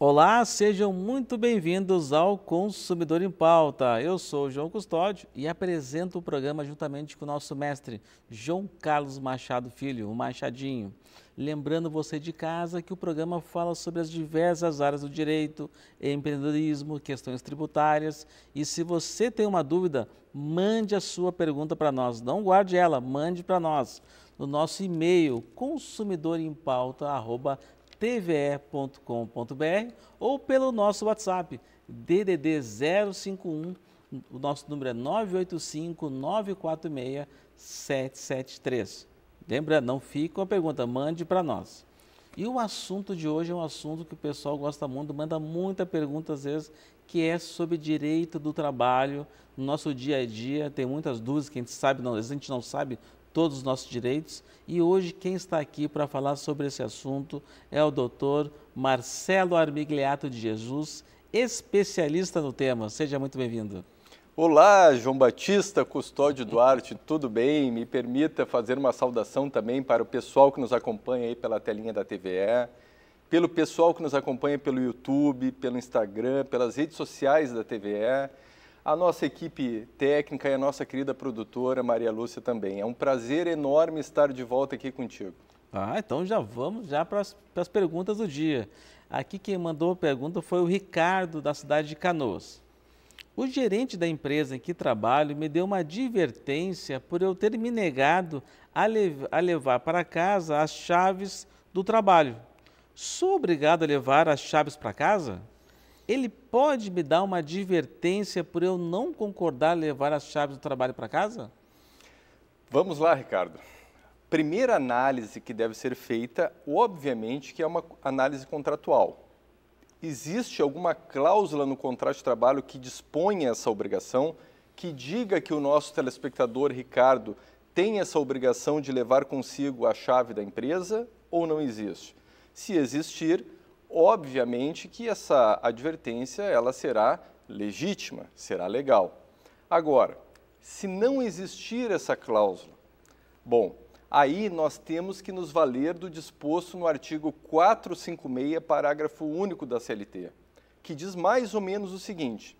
Olá, sejam muito bem-vindos ao Consumidor em Pauta. Eu sou o João Custódio e apresento o programa juntamente com o nosso mestre, João Carlos Machado Filho, o Machadinho. Lembrando você de casa que o programa fala sobre as diversas áreas do direito, empreendedorismo, questões tributárias. E se você tem uma dúvida, mande a sua pergunta para nós. Não guarde ela, mande para nós no nosso e-mail consumidorempauta@tve.com.br ou pelo nosso WhatsApp DDD 051 o nosso número é 985 946 773. Lembra, não fique uma a pergunta, mande para nós. E o assunto de hoje é um assunto que o pessoal gosta muito, manda muita pergunta às vezes, que é sobre direito do trabalho, no nosso dia a dia, tem muitas dúvidas que a gente sabe, não, a gente não sabe todos os nossos direitos. E hoje quem está aqui para falar sobre esse assunto é o doutor Marcelo Armigliato de Jesus, especialista no tema. Seja muito bem-vindo. Olá, João Batista, Custódio Duarte, tudo bem? Me permita fazer uma saudação também para o pessoal que nos acompanha aí pela telinha da TVE, pelo pessoal que nos acompanha pelo YouTube, pelo Instagram, pelas redes sociais da TVE, a nossa equipe técnica e a nossa querida produtora Maria Lúcia também. É um prazer enorme estar de volta aqui contigo. Ah, então já vamos já para as perguntas do dia. Aqui quem mandou a pergunta foi o Ricardo, da cidade de Canoas. O gerente da empresa em que trabalho me deu uma advertência por eu ter me negado a, lev a levar para casa as chaves do trabalho. Sou obrigado a levar as chaves para casa? Ele pode me dar uma advertência por eu não concordar levar as chaves do trabalho para casa? Vamos lá, Ricardo. Primeira análise que deve ser feita, obviamente, que é uma análise contratual. Existe alguma cláusula no contrato de trabalho que disponha essa obrigação, que diga que o nosso telespectador Ricardo tem essa obrigação de levar consigo a chave da empresa ou não existe? Se existir, obviamente que essa advertência ela será legítima, será legal. Agora, se não existir essa cláusula, bom, aí nós temos que nos valer do disposto no artigo 456, parágrafo único da CLT, que diz mais ou menos o seguinte: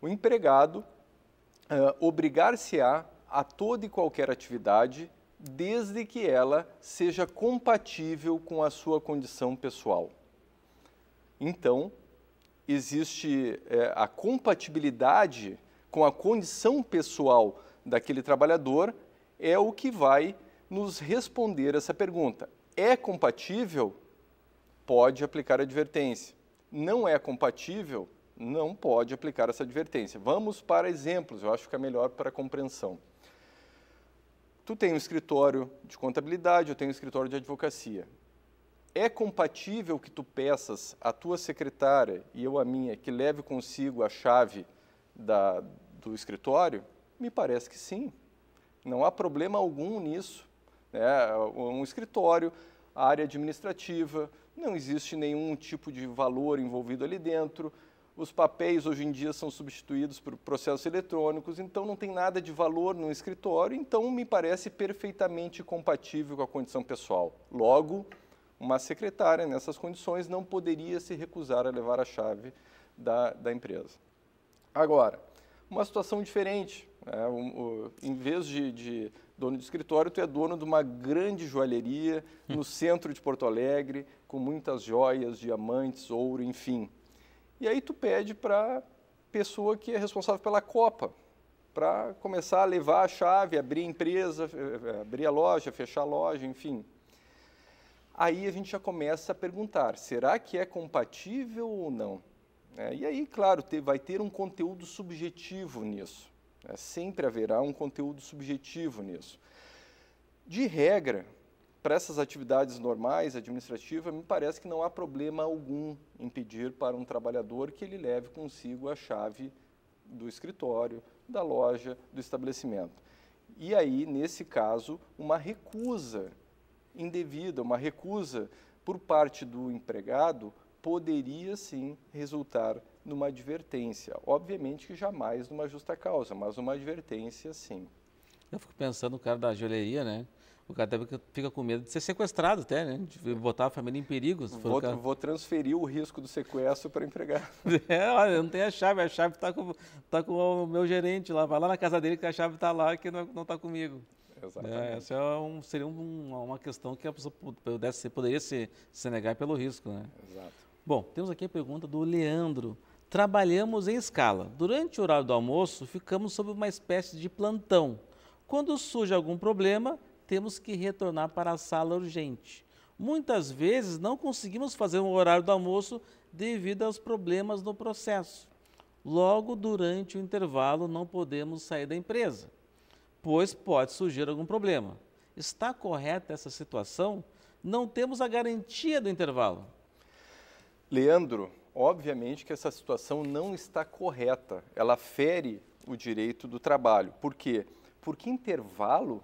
o empregado uh, obrigar-se-á a toda e qualquer atividade, desde que ela seja compatível com a sua condição pessoal. Então, existe eh, a compatibilidade com a condição pessoal daquele trabalhador é o que vai nos responder essa pergunta. É compatível? Pode aplicar advertência. Não é compatível? Não pode aplicar essa advertência. Vamos para exemplos, eu acho que fica é melhor para a compreensão. Tu tem um escritório de contabilidade, eu tenho um escritório de advocacia. É compatível que tu peças à tua secretária e eu à minha que leve consigo a chave da, do escritório? Me parece que sim. Não há problema algum nisso né? um escritório, a área administrativa, não existe nenhum tipo de valor envolvido ali dentro. Os papéis hoje em dia são substituídos por processos eletrônicos, então não tem nada de valor no escritório, então me parece perfeitamente compatível com a condição pessoal. Logo, uma secretária nessas condições não poderia se recusar a levar a chave da, da empresa. Agora, uma situação diferente. um, né? um, em vez de, de, dono de escritório, tu é dono de uma grande joalheria no hum. centro de Porto Alegre, com muitas joias, diamantes, ouro, enfim. E aí tu pede para pessoa que é responsável pela copa, para começar a levar a chave, abrir a empresa, eh, eh, eh, abrir a loja, fechar a loja, enfim. Aí a gente já começa a perguntar, será que é compatível ou não? É, e aí, claro, ter, vai ter um conteúdo subjetivo nisso. É, sempre haverá um conteúdo subjetivo nisso. De regra, para essas atividades normais, administrativas, me parece que não há problema algum em pedir para um trabalhador que ele leve consigo a chave do escritório, da loja, do estabelecimento. E aí, nesse caso, uma recusa indevida, uma recusa por parte do empregado poderia sim resultar numa advertência. Obviamente que jamais numa justa causa, mas uma advertência sim. Eu fico pensando no cara da joalheria, né? O cara até fica com medo de ser sequestrado até, né? De botar a família em perigo. Vou, cara... vou, transferir o risco do sequestro para empregado. É, olha, não tem a chave. A chave está com, tá com o meu gerente lá. Vai lá na casa dele que a chave está lá que não está comigo. Exatamente. É, essa é um, seria um, uma questão que a pessoa pudesse, poderia se, se negar pelo risco, né? Exato. Bom, temos aqui a pergunta do Leandro. Trabalhamos em escala. Durante o horário do almoço, ficamos sob uma espécie de plantão. Quando surge algum problema, temos que retornar para a sala urgente. Muitas vezes não conseguimos fazer o horário do almoço devido aos problemas no processo. Logo durante o intervalo, não podemos sair da empresa, pois pode surgir algum problema. Está correta essa situação? Não temos a garantia do intervalo. Leandro, obviamente que essa situação não está correta. Ela fere o direito do trabalho. Por quê? Porque intervalo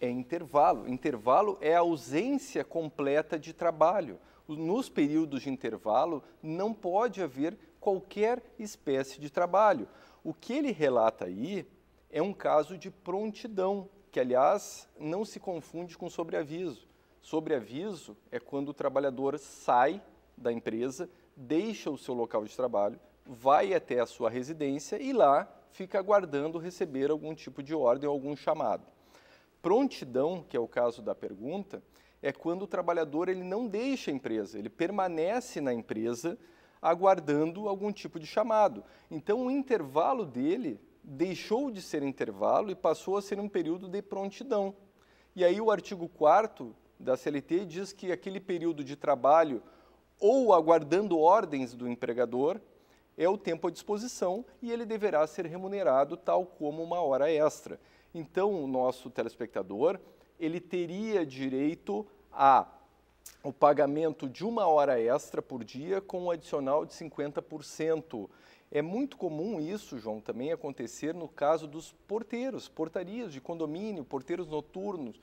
é intervalo. Intervalo é a ausência completa de trabalho. Nos períodos de intervalo não pode haver qualquer espécie de trabalho. O que ele relata aí é um caso de prontidão, que aliás não se confunde com sobreaviso. Sobreaviso é quando o trabalhador sai da empresa, deixa o seu local de trabalho, vai até a sua residência e lá fica aguardando receber algum tipo de ordem ou algum chamado. Prontidão, que é o caso da pergunta, é quando o trabalhador ele não deixa a empresa, ele permanece na empresa aguardando algum tipo de chamado. Então o intervalo dele deixou de ser intervalo e passou a ser um período de prontidão. E aí o artigo 4 da CLT diz que aquele período de trabalho ou aguardando ordens do empregador, é o tempo à disposição e ele deverá ser remunerado tal como uma hora extra. Então, o nosso telespectador, ele teria direito a o pagamento de uma hora extra por dia com um adicional de 50%. É muito comum isso, João, também acontecer no caso dos porteiros, portarias de condomínio, porteiros noturnos,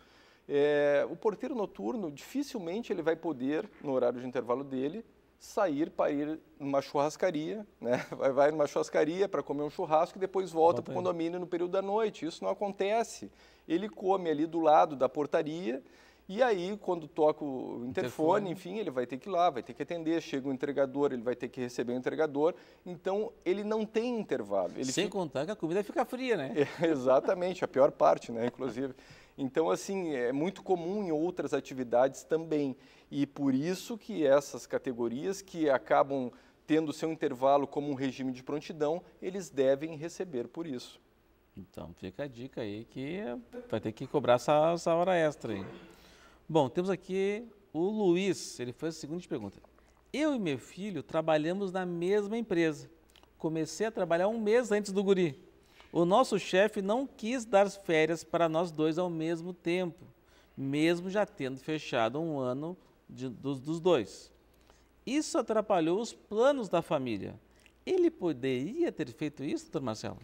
é, o porteiro noturno dificilmente ele vai poder, no horário de intervalo dele, sair para ir numa churrascaria, né? vai, vai numa churrascaria para comer um churrasco e depois volta para o condomínio no período da noite. Isso não acontece. Ele come ali do lado da portaria e aí, quando toca o interfone, interfone, enfim, ele vai ter que ir lá, vai ter que atender, chega o entregador, ele vai ter que receber o entregador. Então, ele não tem intervalo. Sem fica... contar que a comida fica fria, né? É, exatamente, a pior parte, né, inclusive. Então, assim, é muito comum em outras atividades também. E por isso que essas categorias que acabam tendo seu intervalo como um regime de prontidão, eles devem receber por isso. Então, fica a dica aí que vai ter que cobrar essa, essa hora extra aí. Bom, temos aqui o Luiz, ele fez a seguinte pergunta. Eu e meu filho trabalhamos na mesma empresa. Comecei a trabalhar um mês antes do guri. O nosso chefe não quis dar férias para nós dois ao mesmo tempo, mesmo já tendo fechado um ano de, dos, dos dois. Isso atrapalhou os planos da família. Ele poderia ter feito isso, doutor Marcelo?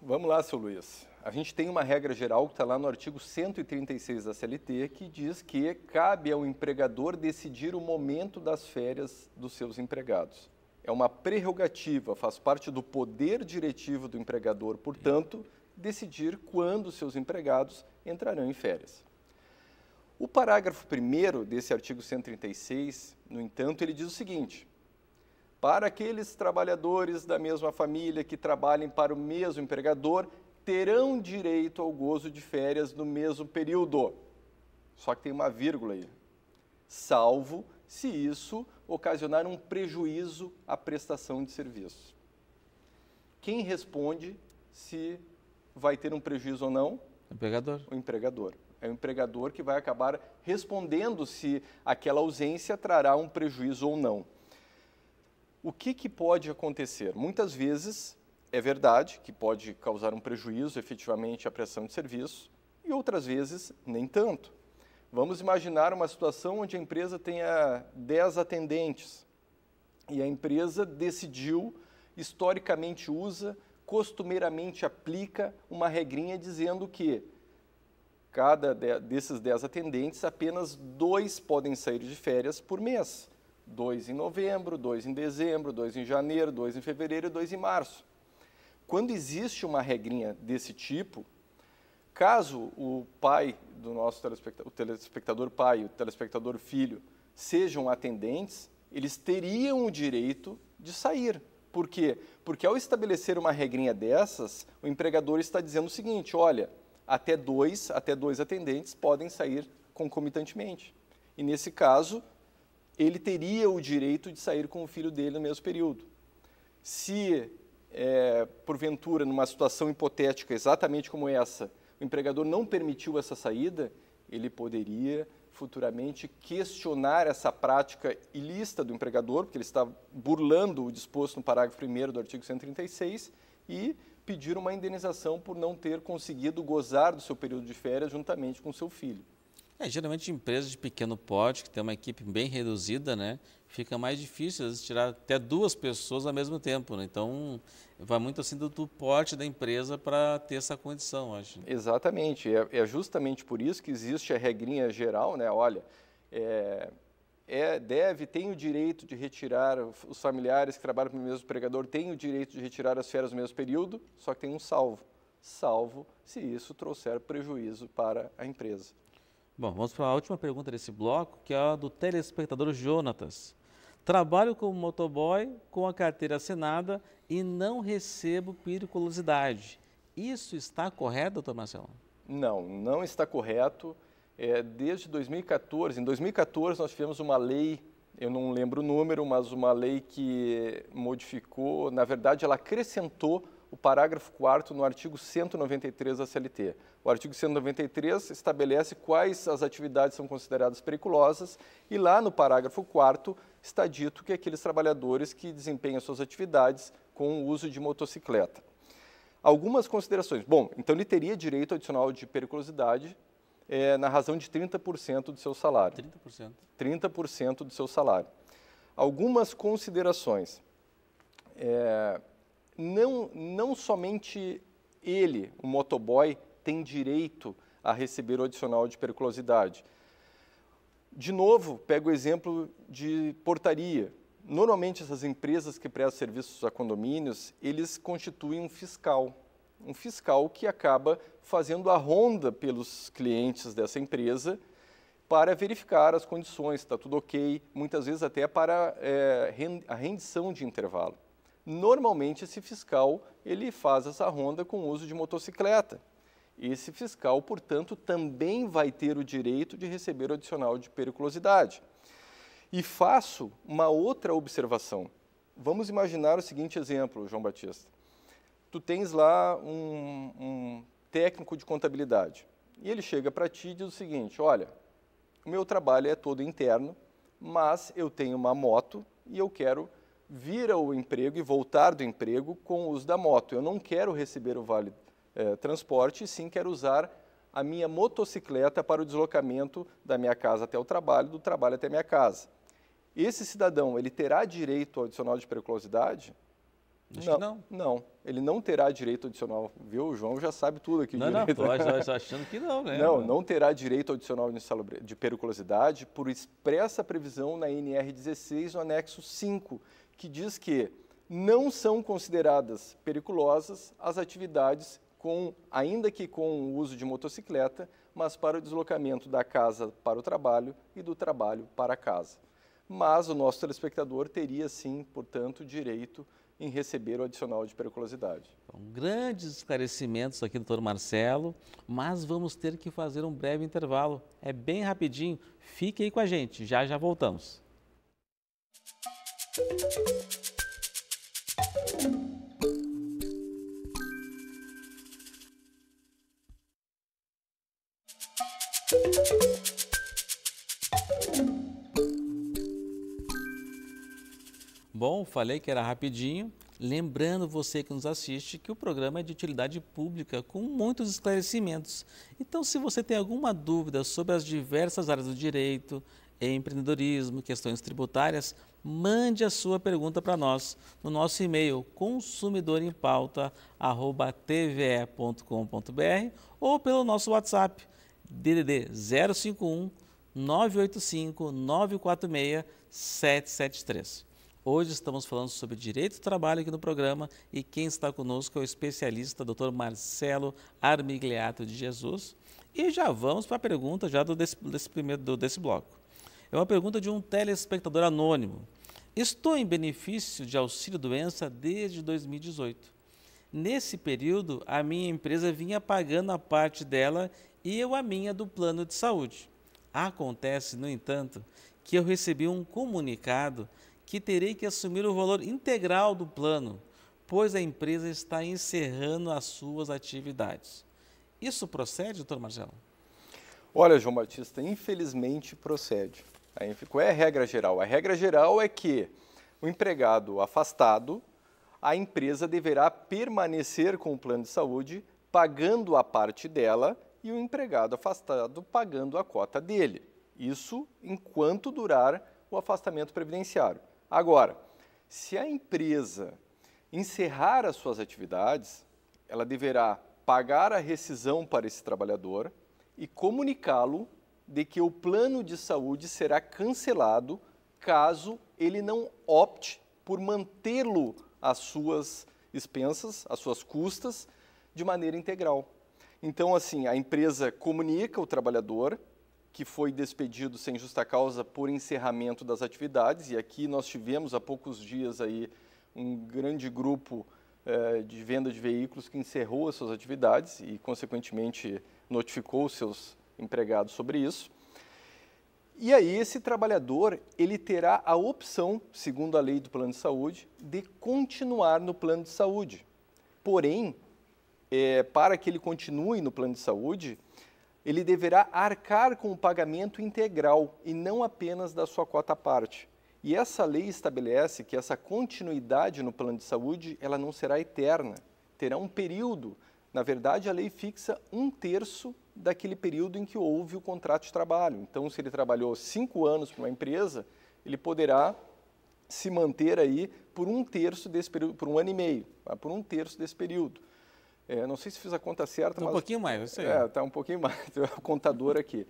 Vamos lá, seu Luiz. A gente tem uma regra geral que está lá no artigo 136 da CLT que diz que cabe ao empregador decidir o momento das férias dos seus empregados é uma prerrogativa, faz parte do poder diretivo do empregador, portanto, decidir quando seus empregados entrarão em férias. O parágrafo 1 desse artigo 136, no entanto, ele diz o seguinte: Para aqueles trabalhadores da mesma família que trabalhem para o mesmo empregador, terão direito ao gozo de férias no mesmo período. Só que tem uma vírgula aí. Salvo se isso ocasionar um prejuízo à prestação de serviço. Quem responde se vai ter um prejuízo ou não? O empregador. O empregador. É o empregador que vai acabar respondendo se aquela ausência trará um prejuízo ou não. O que, que pode acontecer? Muitas vezes é verdade que pode causar um prejuízo efetivamente à prestação de serviço e outras vezes nem tanto. Vamos imaginar uma situação onde a empresa tenha 10 atendentes e a empresa decidiu, historicamente usa, costumeiramente aplica uma regrinha dizendo que cada desses 10 atendentes, apenas dois podem sair de férias por mês. Dois em novembro, dois em dezembro, dois em janeiro, dois em fevereiro e dois em março. Quando existe uma regrinha desse tipo, caso o pai do nosso telespectador, o telespectador pai, o telespectador filho, sejam atendentes, eles teriam o direito de sair. Por quê? Porque ao estabelecer uma regrinha dessas, o empregador está dizendo o seguinte: olha, até dois, até dois atendentes podem sair concomitantemente. E nesse caso, ele teria o direito de sair com o filho dele no mesmo período. Se, é, porventura, numa situação hipotética exatamente como essa, o empregador não permitiu essa saída, ele poderia futuramente questionar essa prática ilícita do empregador, porque ele está burlando o disposto no parágrafo 1 do artigo 136, e pedir uma indenização por não ter conseguido gozar do seu período de férias juntamente com seu filho. É, geralmente empresas de pequeno porte, que tem uma equipe bem reduzida, né? Fica mais difícil vezes, tirar até duas pessoas ao mesmo tempo, né? Então, vai muito assim do, do porte da empresa para ter essa condição, acho. Exatamente. É, é, justamente por isso que existe a regrinha geral, né? Olha, é, é, deve, tem o direito de retirar, os familiares que trabalham para o mesmo empregador têm o direito de retirar as férias no mesmo período, só que tem um salvo. Salvo se isso trouxer prejuízo para a empresa. Bom, vamos para a última pergunta desse bloco, que é a do telespectador Jonatas. Trabalho como motoboy com a carteira assinada e não recebo periculosidade. Isso está correto, doutor Marcelo? Não, não está correto. É, desde 2014, em 2014 nós tivemos uma lei, eu não lembro o número, mas uma lei que modificou, na verdade ela acrescentou o parágrafo 4 no artigo 193 da CLT. O artigo 193 estabelece quais as atividades são consideradas periculosas e lá no parágrafo 4 está dito que aqueles trabalhadores que desempenham suas atividades com o uso de motocicleta. Algumas considerações. Bom, então ele teria direito adicional de periculosidade é, na razão de 30% do seu salário. 30%. 30% do seu salário. Algumas considerações. É, não, não somente ele, o motoboy, tem direito a receber o adicional de periculosidade. De novo, pego o exemplo de portaria. Normalmente, essas empresas que prestam serviços a condomínios, eles constituem um fiscal. Um fiscal que acaba fazendo a ronda pelos clientes dessa empresa para verificar as condições, está tudo ok, muitas vezes até para é, a rendição de intervalo. Normalmente esse fiscal ele faz essa ronda com o uso de motocicleta. Esse fiscal, portanto, também vai ter o direito de receber o adicional de periculosidade. E faço uma outra observação. Vamos imaginar o seguinte exemplo, João Batista. Tu tens lá um, um técnico de contabilidade e ele chega para ti e diz o seguinte: olha, o meu trabalho é todo interno, mas eu tenho uma moto e eu quero vir ao emprego e voltar do emprego com o uso da moto. Eu não quero receber o vale eh, transporte, sim quero usar a minha motocicleta para o deslocamento da minha casa até o trabalho, do trabalho até a minha casa. Esse cidadão, ele terá direito ao adicional de periculosidade? Não, não, não. ele não terá direito adicional, viu? O João já sabe tudo aqui. Não, direito. não, nós achando que não, né? Não, não terá direito adicional de periculosidade por expressa previsão na NR 16, no anexo 5, que diz que não são consideradas periculosas as atividades com, ainda que com o uso de motocicleta, mas para o deslocamento da casa para o trabalho e do trabalho para a casa. Mas o nosso telespectador teria sim, portanto, direito em receber o adicional de periculosidade. Então, grandes esclarecimentos aqui, doutor Marcelo, mas vamos ter que fazer um breve intervalo. É bem rapidinho. Fique aí com a gente, já já voltamos. Bom, falei que era rapidinho. Lembrando você que nos assiste que o programa é de utilidade pública com muitos esclarecimentos. Então, se você tem alguma dúvida sobre as diversas áreas do direito, empreendedorismo, questões tributárias, mande a sua pergunta para nós no nosso e-mail consumidorempauta@tve.com.br ou pelo nosso WhatsApp DDD 051 985 946 773. Hoje estamos falando sobre direito do trabalho aqui no programa e quem está conosco é o especialista Dr. Marcelo Armigliato de Jesus. E já vamos para a pergunta já do desse, desse primeiro do, desse bloco. É uma pergunta de um telespectador anônimo. Estou em benefício de auxílio-doença desde 2018. Nesse período, a minha empresa vinha pagando a parte dela e eu a minha do plano de saúde. Acontece, no entanto, que eu recebi um comunicado que terei que assumir o valor integral do plano, pois a empresa está encerrando as suas atividades. Isso procede, doutor Marcelo? Olha, João Batista, infelizmente procede. Aí, qual é a regra geral? A regra geral é que o empregado afastado, a empresa deverá permanecer com o plano de saúde, pagando a parte dela e o empregado afastado pagando a cota dele. Isso enquanto durar o afastamento previdenciário. Agora, se a empresa encerrar as suas atividades, ela deverá pagar a rescisão para esse trabalhador e comunicá-lo de que o plano de saúde será cancelado caso ele não opte por mantê-lo às suas expensas, às suas custas, de maneira integral. Então, assim, a empresa comunica o trabalhador que foi despedido sem justa causa por encerramento das atividades, e aqui nós tivemos há poucos dias aí um grande grupo eh, de venda de veículos que encerrou as suas atividades e, consequentemente, notificou os seus empregado sobre isso. E aí esse trabalhador, ele terá a opção, segundo a lei do plano de saúde, de continuar no plano de saúde. Porém, é, para que ele continue no plano de saúde, ele deverá arcar com o pagamento integral e não apenas da sua cota parte. E essa lei estabelece que essa continuidade no plano de saúde, ela não será eterna, terá um período. Na verdade, a lei fixa um terço daquele período em que houve o contrato de trabalho. Então, se ele trabalhou cinco anos para uma empresa, ele poderá se manter aí por um terço desse período, por um ano e meio, tá? por um terço desse período. É, não sei se fiz a conta certa, tá um mas... Um pouquinho mais, eu sei. É, tá um pouquinho mais, o contador aqui.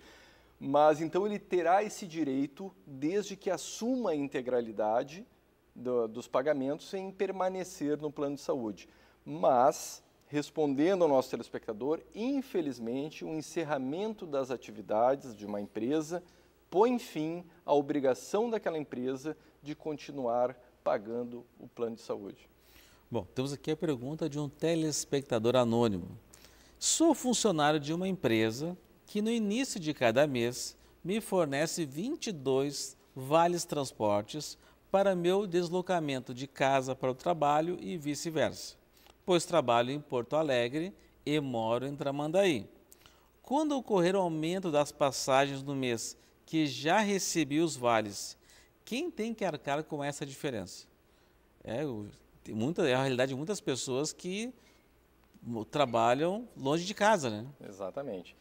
Mas, então, ele terá esse direito desde que assuma a integralidade do, dos pagamentos em permanecer no plano de saúde. Mas, respondendo ao nosso telespectador, infelizmente, o encerramento das atividades de uma empresa põe fim à obrigação daquela empresa de continuar pagando o plano de saúde. Bom, temos aqui a pergunta de um telespectador anônimo. Sou funcionário de uma empresa que no início de cada mês me fornece 22 vales transportes para meu deslocamento de casa para o trabalho e vice-versa pois trabalho em Porto Alegre e moro em Tramandaí. Quando ocorrer o aumento das passagens no mês que já recebi os vales, quem tem que arcar com essa diferença? É, tem muita, é a realidade de muitas pessoas que trabalham longe de casa, né? Exatamente.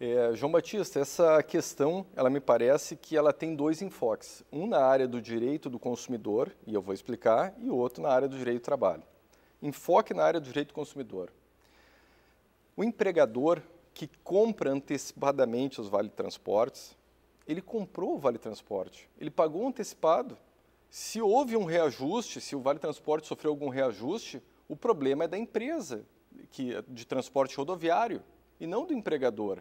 É, João Batista, essa questão, ela me parece que ela tem dois enfoques. Um na área do direito do consumidor, e eu vou explicar, e outro na área do direito do trabalho enfoque na área do direito do consumidor. O empregador que compra antecipadamente os vale-transportes, ele comprou o vale-transporte, ele pagou antecipado. Se houve um reajuste, se o vale-transporte sofreu algum reajuste, o problema é da empresa que, é de transporte rodoviário e não do empregador.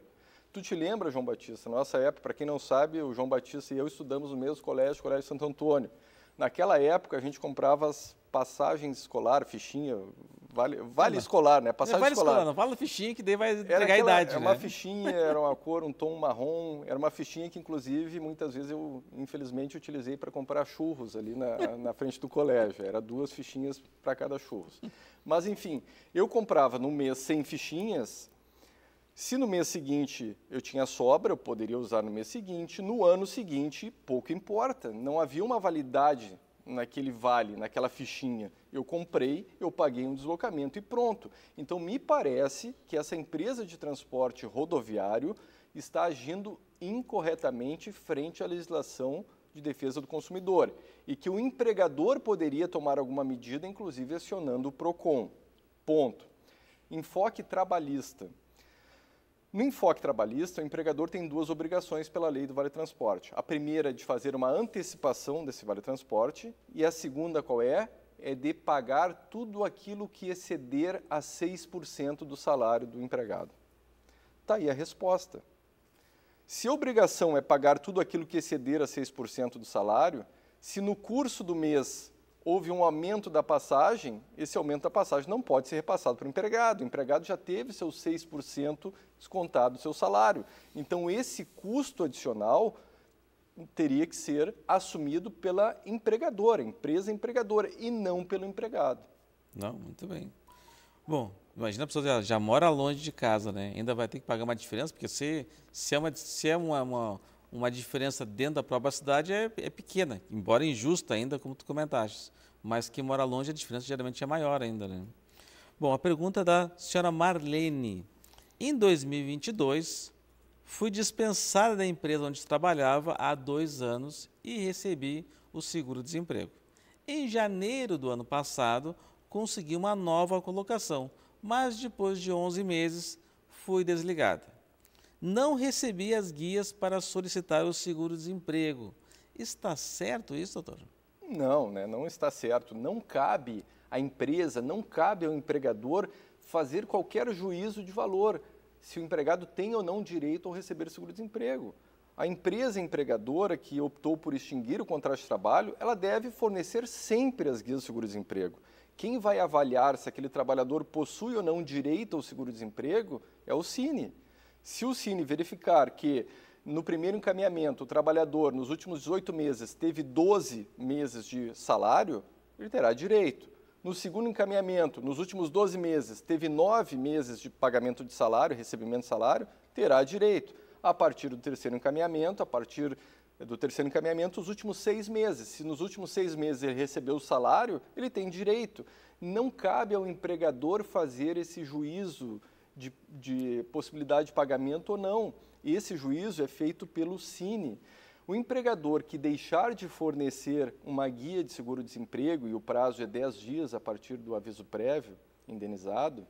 Tu te lembra, João Batista, na nossa época, para quem não sabe, o João Batista e eu estudamos no mesmo colégio, o Colégio Santo Antônio. Naquela época, a gente comprava as passagem escolar, fichinha, vale, vale não, escolar, né? Passagem é, vale escolar. escolar. Não fala fichinha que daí vai entregar aquela, a idade. Era né? uma fichinha, era uma cor, um tom marrom, era uma fichinha que inclusive muitas vezes eu infelizmente utilizei para comprar churros ali na, na frente do colégio. Era duas fichinhas para cada churros. Mas enfim, eu comprava no mês 100 fichinhas, se no mês seguinte eu tinha sobra, eu poderia usar no mês seguinte. No ano seguinte, pouco importa. Não havia uma validade naquele vale, naquela fichinha. Eu comprei, eu paguei um deslocamento e pronto. Então, me parece que essa empresa de transporte rodoviário está agindo incorretamente frente à legislação de defesa do consumidor e que o empregador poderia tomar alguma medida, inclusive acionando o PROCON. Ponto. Enfoque trabalhista. No enfoque trabalhista, o empregador tem duas obrigações pela lei do Vale Transporte. A primeira é de fazer uma antecipação desse Vale Transporte e a segunda qual é? É de pagar tudo aquilo que exceder a 6% do salário do empregado. Está aí a resposta. Se a obrigação é pagar tudo aquilo que exceder a 6% do salário, se no curso do mês houve um aumento da passagem, esse aumento da passagem não pode ser repassado para o empregado. O empregado já teve seus 6% descontado do seu salário. Então, esse custo adicional teria que ser assumido pela empregadora, empresa empregadora, e não pelo empregado. Não, muito bem. Bom, imagina a pessoa já, já mora longe de casa, né? Ainda vai ter que pagar uma diferença, porque se, se é, uma, se é uma, uma uma diferença dentro da própria cidade é, é, pequena, embora injusta ainda, como tu comentaste. Mas quem mora longe, a diferença geralmente é maior ainda. Né? Bom, a pergunta é da senhora Marlene. Em 2022, fui dispensada da empresa onde trabalhava há dois anos e recebi o seguro-desemprego. Em janeiro do ano passado, consegui uma nova colocação, mas depois de 11 meses, fui desligada não recebi as guias para solicitar o seguro-desemprego. Está certo isso, doutor? Não, né? não está certo. Não cabe à empresa, não cabe ao empregador fazer qualquer juízo de valor se o empregado tem ou não direito ao receber seguro-desemprego. A empresa empregadora que optou por extinguir o contrato de trabalho, ela deve fornecer sempre as guias do seguro-desemprego. Quem vai avaliar se aquele trabalhador possui ou não direito ao seguro-desemprego é o Cine. Se o Cine verificar que no primeiro encaminhamento o trabalhador, nos últimos 18 meses, teve 12 meses de salário, ele terá direito. No segundo encaminhamento, nos últimos 12 meses, teve 9 meses de pagamento de salário, recebimento de salário, terá direito. A partir do terceiro encaminhamento, a partir do terceiro encaminhamento, os últimos seis meses. Se nos últimos seis meses ele recebeu o salário, ele tem direito. Não cabe ao empregador fazer esse juízo de, de possibilidade de pagamento ou não. Esse juízo é feito pelo Cine. O empregador que deixar de fornecer uma guia de seguro-desemprego, e o prazo é 10 dias a partir do aviso prévio indenizado,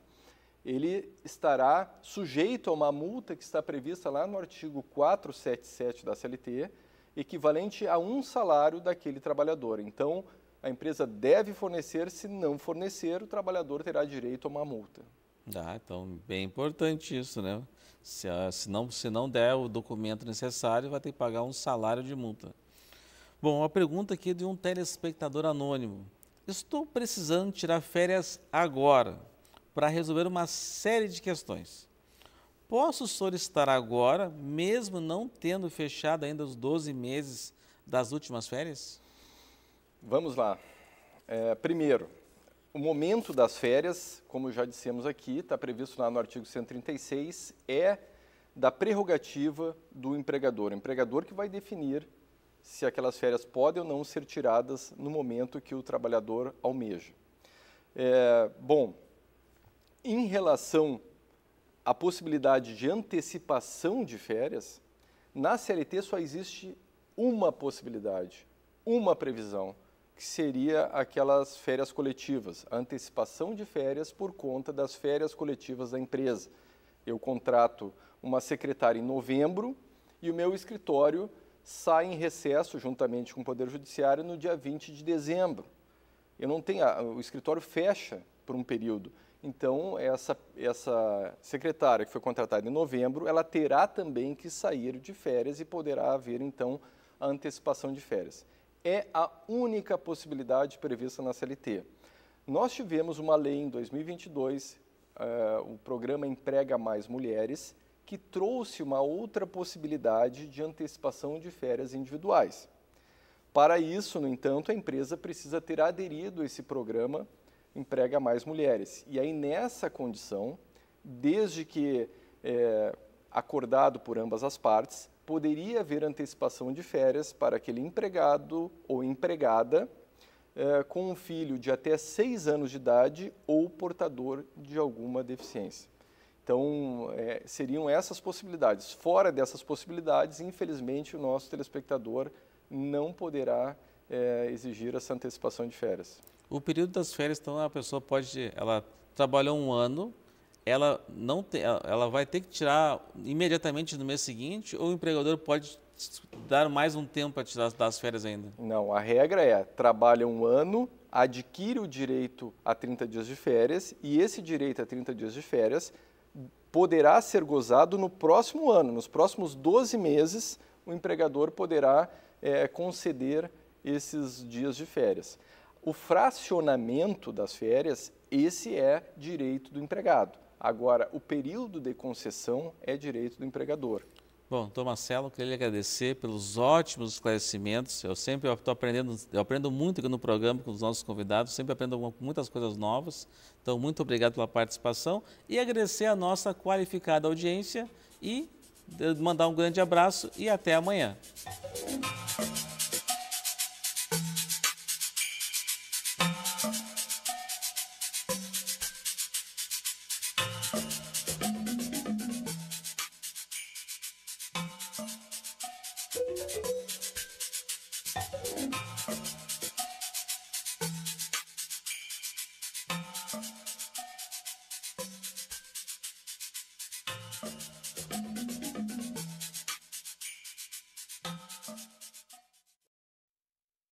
ele estará sujeito a uma multa que está prevista lá no artigo 477 da CLT, equivalente a um salário daquele trabalhador. Então, a empresa deve fornecer, se não fornecer, o trabalhador terá direito a uma multa. Ah, então bem importante isso, né? Se, se, não, se não der o documento necessário, vai ter que pagar um salário de multa. Bom, a pergunta aqui é de um telespectador anônimo. Estou precisando tirar férias agora para resolver uma série de questões. Posso solicitar agora, mesmo não tendo fechado ainda os 12 meses das últimas férias? Vamos lá. É, primeiro, o momento das férias, como já dissemos aqui, está previsto lá no artigo 136, é da prerrogativa do empregador. O empregador que vai definir se aquelas férias podem ou não ser tiradas no momento que o trabalhador almeja. É, bom, em relação à possibilidade de antecipação de férias, na CLT só existe uma possibilidade, uma previsão que seria aquelas férias coletivas, a antecipação de férias por conta das férias coletivas da empresa. Eu contrato uma secretária em novembro e o meu escritório sai em recesso juntamente com o Poder Judiciário no dia 20 de dezembro. Eu não tenho, o escritório fecha por um período. Então, essa, essa secretária que foi contratada em novembro, ela terá também que sair de férias e poderá haver, então, a antecipação de férias é a única possibilidade prevista na CLT. Nós tivemos uma lei em 2022, uh, eh, o programa Emprega Mais Mulheres, que trouxe uma outra possibilidade de antecipação de férias individuais. Para isso, no entanto, a empresa precisa ter aderido a esse programa Emprega Mais Mulheres. E aí, nessa condição, desde que é, acordado por ambas as partes, poderia haver antecipação de férias para aquele empregado ou empregada eh, com um filho de até seis anos de idade ou portador de alguma deficiência. Então, eh, seriam essas possibilidades. Fora dessas possibilidades, infelizmente, o nosso telespectador não poderá eh, exigir essa antecipação de férias. O período das férias, então, a pessoa pode, ela trabalhou um ano, ela, não tem ela vai ter que tirar imediatamente no mês seguinte ou o empregador pode dar mais um tempo para tirar das férias ainda? Não, a regra é trabalha um ano, adquire o direito a 30 dias de férias e esse direito a 30 dias de férias poderá ser gozado no próximo ano, nos próximos 12 meses, o empregador poderá é, conceder esses dias de férias. O fracionamento das férias, esse é direito do empregado. Agora, o período de concessão é direito do empregador. Bom, doutor então, Marcelo, queria lhe agradecer pelos ótimos esclarecimentos. Eu sempre estou aprendendo, eu aprendo muito aqui no programa com os nossos convidados, sempre aprendo muitas coisas novas. Então, muito obrigado pela participação e agradecer a nossa qualificada audiência e eh, mandar um grande abraço e até amanhã.